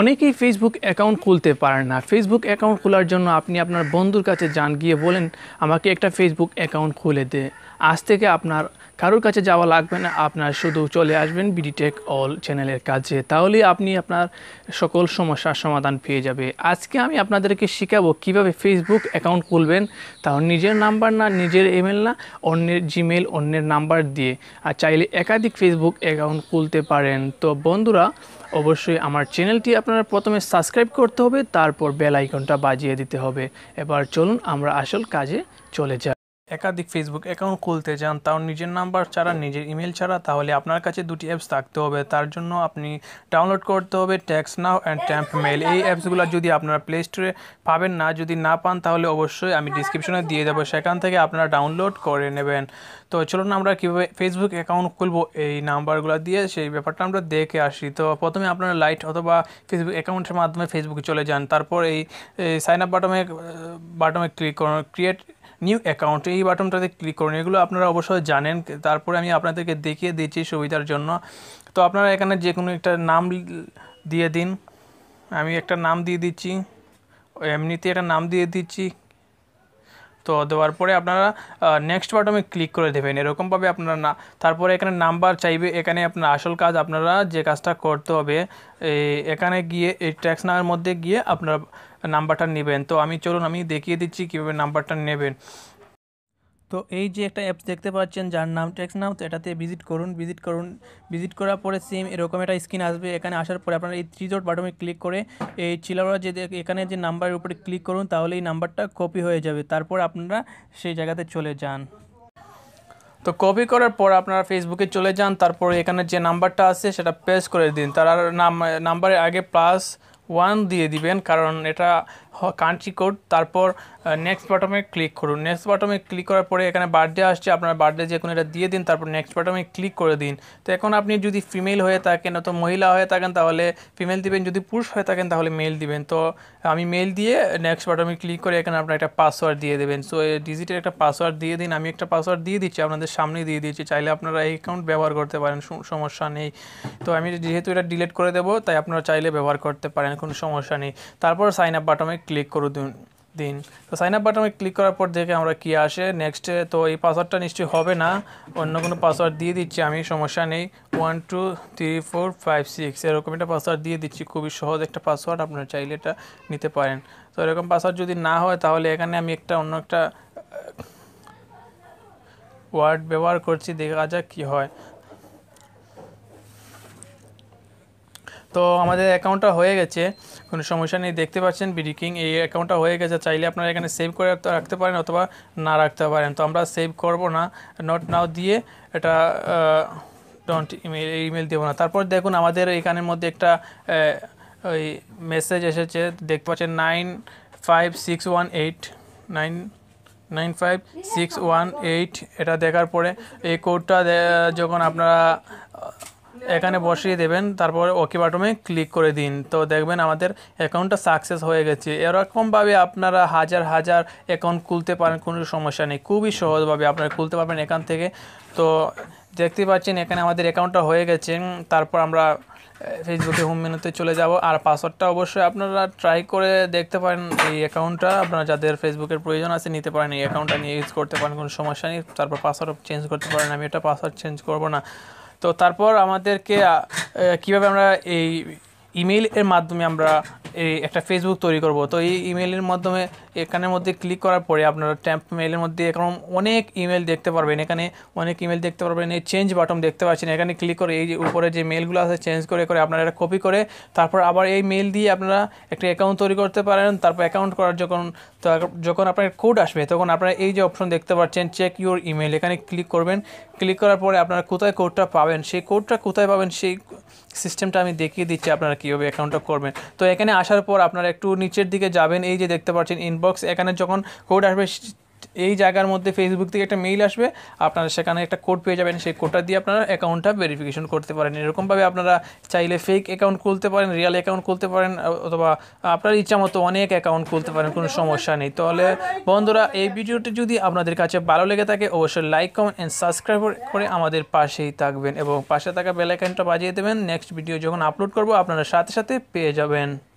অনেকেই Facebook account খুলতে পারেন না ফেসবুক অ্যাকাউন্ট খোলার জন্য আপনি আপনার বন্ধুর কাছে যান গিয়ে বলেন আমাকে একটা ফেসবুক অ্যাকাউন্ট খুলে দে আজ থেকে আপনার কারোর কাছে যাওয়া লাগবে না আপনার শুধু চলে আসবেন বিডিটেক অল চ্যানেলের কাছে তাহলে আপনি আপনার সকল সমস্যার সমাধান পেয়ে যাবে আজকে আমি আপনাদেরকে শেখাবো কিভাবে ফেসবুক অ্যাকাউন্ট খুলবেন তাহলে নিজের নাম্বার না নিজের ইমেল না অন্যের জিমেল অন্যের নাম্বার দিয়ে আর চাইলে একাধিক ফেসবুক অ্যাকাউন্ট খুলতে পারেন তো বন্ধুরা অবশ্যই আমার চ্যানেলটি আপনারা প্রথমে সাবস্ক্রাইব করতে হবে তারপর বেল আইকনটা বাজিয়ে দিতে হবে এবার চলুন আমরা আসল কাজে চলে যাই একাধিক ফেসবুক অ্যাকাউন্ট খুলতে চান তাও নিজের নাম্বার ছাড়া নিজের ইমেল ছাড়া তাহলে আপনার কাছে দুটি অ্যাপস থাকতে হবে তার জন্য আপনি ডাউনলোড করতে হবে text now and temp mail এই অ্যাপসগুলো যদি আপনারা প্লে স্টোরে পাবেন না যদি না পান তাহলে অবশ্যই আমি ডিসক্রিপশনে দিয়ে দেবো সেখান থেকে আপনারা ডাউনলোড করে নেবেন তো চলুন আমরা কীভাবে ফেসবুক অ্যাকাউন্ট খুলবো এই নাম্বারগুলো দিয়ে সেই ব্যাপারটা আমরা দেখে আসি তো প্রথমে আপনারা লাইট অথবা ফেসবুক অ্যাকাউন্টের মাধ্যমে ফেসবুকে চলে যান তারপর এই সাইন আপ বাটমে বাটমে ক্লিক করুন ক্রিয়েট নিউ অ্যাকাউন্ট এই বাটনটাতে ক্লিক করুন এগুলো আপনারা অবশ্যই জানেন তারপরে আমি আপনাদেরকে দেখিয়ে দিচ্ছি সুবিধার জন্য তো আপনারা এখানে যে কোনো একটা নাম দিয়ে দিন আমি একটা নাম দিয়ে দিচ্ছি এমনিতে একটা নাম দিয়ে দিচ্ছি তো দেওয়ার পরে আপনারা নেক্সট বাটনে ক্লিক করে দেবেন এরকমভাবে আপনারা না তারপরে এখানে নাম্বার চাইবে এখানে আপনার আসল কাজ আপনারা যে কাজটা করতে হবে এখানে গিয়ে এই ট্যাক্স নামের মধ্যে গিয়ে আপনারা নাম্বারটা নেবেন তো আমি চলুন আমি দেখিয়ে দিচ্ছি কীভাবে নাম্বারটা নেবেন তো এই যে একটা অ্যাপস দেখতে পাচ্ছেন যার নাম ট্যাক্স নাম তো এটাতে ভিজিট করুন ভিজিট করুন ভিজিট করার পরে সেম এরকম একটা স্ক্রিন আসবে এখানে আসার পরে আপনারা এই থ্রি জোট বাটনে ক্লিক করে এই চিলাওয়া যে এখানে যে নাম্বারের উপরে ক্লিক করুন তাহলে এই নাম্বারটা কপি হয়ে যাবে তারপর আপনারা সেই জায়গাতে চলে যান তো কপি করার পর আপনারা ফেসবুকে চলে যান তারপরে এখানে যে নাম্বারটা আছে সেটা পেস্ট করে দিন তার নাম নাম্বারের আগে প্লাস ওয়ান দিয়ে দিবেন কারণ এটা কান্ট্রি কোড তারপর নেক্সট বাটমে ক্লিক করুন নেক্সট বাটমে ক্লিক করার পরে এখানে বার্থডে আসছে আপনার বার্থডে যে কোনো এটা দিয়ে দিন তারপর নেক্সট বাটমে ক্লিক করে দিন তো এখন আপনি যদি ফিমেল হয়ে থাকেন অথবা মহিলা হয়ে থাকেন তাহলে ফিমেল দিবেন যদি পুরুষ হয়ে থাকেন তাহলে মেল দিবেন তো আমি মেল দিয়ে নেক্সট বাটমে ক্লিক করে এখানে আপনার একটা পাসওয়ার্ড দিয়ে দেবেন সো ডিজিটের একটা পাসওয়ার্ড দিয়ে দিন আমি একটা পাসওয়ার্ড দিয়ে দিচ্ছি আপনাদের সামনেই দিয়ে দিচ্ছি চাইলে আপনারা এই অ্যাকাউন্ট ব্যবহার করতে পারেন সমস্যা নেই তো আমি যেহেতু এটা ডিলিট করে দেবো তাই আপনারা চাইলে ব্যবহার করতে পারেন কোনো সমস্যা নেই তারপর সাইন আপ বাটমে ক্লিক করে দিন দিন তো সাইন আপ বাটনে ক্লিক করার পর দেখে আমরা কি আসে নেক্সটে তো এই পাসওয়ার্ডটা নিশ্চয়ই হবে না অন্য কোনো পাসওয়ার্ড দিয়ে দিচ্ছি আমি সমস্যা নেই one two three four five six এরকম একটা পাসওয়ার্ড দিয়ে দিচ্ছি খুবই সহজ একটা পাসওয়ার্ড আপনারা চাইলে এটা নিতে পারেন তো এরকম পাসওয়ার্ড যদি না হয় তাহলে এখানে আমি একটা অন্য একটা ওয়ার্ড ব্যবহার করছি দেখা যাক কী হয় তো আমাদের অ্যাকাউন্টটা হয়ে গেছে কোনো সমস্যা নেই দেখতে পাচ্ছেন বিডিকিং এই অ্যাকাউন্টটা হয়ে গেছে চাইলে আপনারা এখানে সেভ করে রাখতে পারেন অথবা না রাখতে পারেন তো আমরা সেভ করব না নট নাও দিয়ে এটা ডন্ট ইমেল ইমেল দেবো না তারপর দেখুন আমাদের এখানের মধ্যে একটা ওই মেসেজ এসেছে দেখতে পাচ্ছেন nine five six one eight nine nine five six one eight এটা দেখার পরে এই কোডটা যখন আপনারা এখানে বসিয়ে দেবেন তারপরে ওকে বাটমে ক্লিক করে দিন তো দেখবেন আমাদের অ্যাকাউন্টটা সাকসেস হয়ে গেছে এরকমভাবে আপনারা হাজার হাজার অ্যাকাউন্ট খুলতে পারেন কোনো সমস্যা নেই খুবই সহজভাবে আপনারা খুলতে পারবেন এখান থেকে তো দেখতে পাচ্ছেন এখানে আমাদের অ্যাকাউন্টটা হয়ে গেছে তারপর আমরা ফেসবুকে হোম মেনুতে চলে যাব আর পাসওয়ার্ডটা অবশ্যই আপনারা ট্রাই করে দেখতে পারেন এই অ্যাকাউন্টটা আপনারা যাদের ফেসবুকের প্রয়োজন আছে নিতে পারেন এই অ্যাকাউন্টটা নিয়ে ইউজ করতে পারেন কোনো সমস্যা নেই তারপর পাসওয়ার্ড চেঞ্জ করতে পারেন আমি এটা পাসওয়ার্ড চেঞ্জ করব না তো তারপর আমাদেরকে কিভাবে আমরা এই ইমেইলের মাধ্যমে আমরা এই একটা ফেসবুক তৈরি করব তো এই ইমেইলের মাধ্যমে এখানের মধ্যে ক্লিক করার পরে আপনারা ট্যাম্প মেলের মধ্যে এরকম অনেক ইমেল দেখতে পারবেন এখানে অনেক ইমেল দেখতে পারবেন এই চেঞ্জ বাটন দেখতে পাচ্ছেন এখানে ক্লিক করে এই যে উপরে যে মেলগুলো আছে চেঞ্জ করে করে আপনারা এটা কপি করে তারপর আবার এই মেল দিয়ে আপনারা একটা অ্যাকাউন্ট তৈরি করতে পারেন তারপর অ্যাকাউন্ট করার যখন যখন আপনার কোড আসবে তখন আপনারা এই যে অপশন দেখতে পাচ্ছেন চেক ইউর ইমেল এখানে ক্লিক করবেন ক্লিক করার পরে আপনারা কোথায় কোডটা পাবেন সেই কোডটা কোথায় পাবেন সেই সিস্টেমটা আমি দেখিয়ে দিচ্ছি আপনারা কীভাবে অ্যাকাউন্টটা করবেন তো এখানে আসার পর আপনারা একটু নিচের দিকে যাবেন এই যে দেখতে পাচ্ছেন ইনবক্স ইনবক্স এখানে যখন কোড আসবে এই জায়গার মধ্যে ফেসবুক থেকে একটা মেইল আসবে আপনারা সেখানে একটা কোড পেয়ে যাবেন সেই কোডটা দিয়ে আপনারা অ্যাকাউন্টটা ভেরিফিকেশন করতে পারেন এরকমভাবে আপনারা চাইলে ফেক অ্যাকাউন্ট খুলতে পারেন রিয়াল অ্যাকাউন্ট খুলতে পারেন অথবা আপনার ইচ্ছা মতো অনেক অ্যাকাউন্ট খুলতে পারেন কোনো সমস্যা নেই তাহলে বন্ধুরা এই ভিডিওটি যদি আপনাদের কাছে ভালো লেগে থাকে অবশ্যই লাইক কমেন্ট অ্যান্ড সাবস্ক্রাইব করে আমাদের পাশেই থাকবেন এবং পাশে থাকা বেলাইকানটা বাজিয়ে দেবেন নেক্সট ভিডিও যখন আপলোড করবো আপনারা সাথে সাথে পেয়ে যাবেন